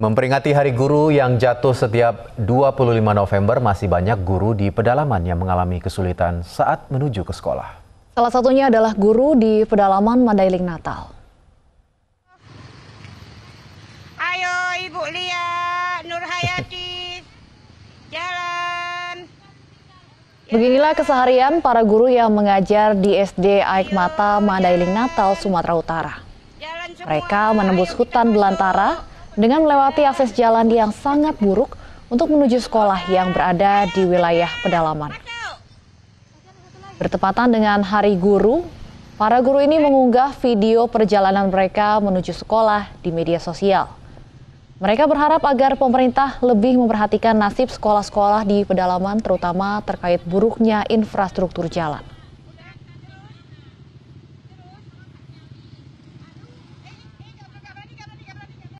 Memperingati Hari Guru yang jatuh setiap 25 November, masih banyak guru di pedalaman yang mengalami kesulitan saat menuju ke sekolah. Salah satunya adalah guru di pedalaman Mandailing Natal. Ayo Ibu Lia Nurhayati, jalan. Beginilah keseharian para guru yang mengajar di SD Aik Mata, Mandailing Natal, Sumatera Utara. Mereka menembus hutan belantara dengan melewati akses jalan yang sangat buruk untuk menuju sekolah yang berada di wilayah pedalaman. Bertepatan dengan Hari Guru, para guru ini mengunggah video perjalanan mereka menuju sekolah di media sosial. Mereka berharap agar pemerintah lebih memperhatikan nasib sekolah-sekolah di pedalaman terutama terkait buruknya infrastruktur jalan.